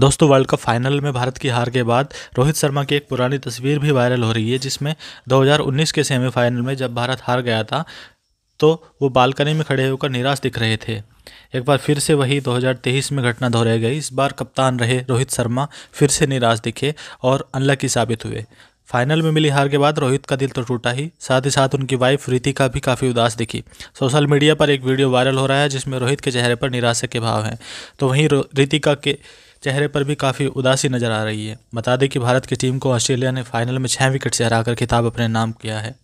दोस्तों world cup final में भारत की हार के बाद रोहित शर्मा की एक पुरानी तस्वीर भी वायरल हो रही है जिसमें 2019 के सेमीफाइनल में जब भारत हार गया था तो वो बालकनी में खड़े होकर निराश दिख रहे थे एक बार फिर से वही 2023 में घटना दोहराई गई इस बार कप्तान रहे रोहित शर्मा फिर से निराश दिखे और अनलकी साबित हुए फाइनल में मिली हार के बाद रोहित का दिल तो टूटा ही साथ ही साथ उनकी वाइफ रितिका भी काफ़ी उदास दिखी सोशल मीडिया पर एक वीडियो वायरल हो रहा है जिसमें रोहित के चेहरे पर निराशा के भाव हैं तो वहीं रितिका के चेहरे पर भी काफ़ी उदासी नज़र आ रही है बता दें कि भारत की टीम को ऑस्ट्रेलिया ने फाइनल में छः विकेट से हराकर खिताब अपने नाम किया है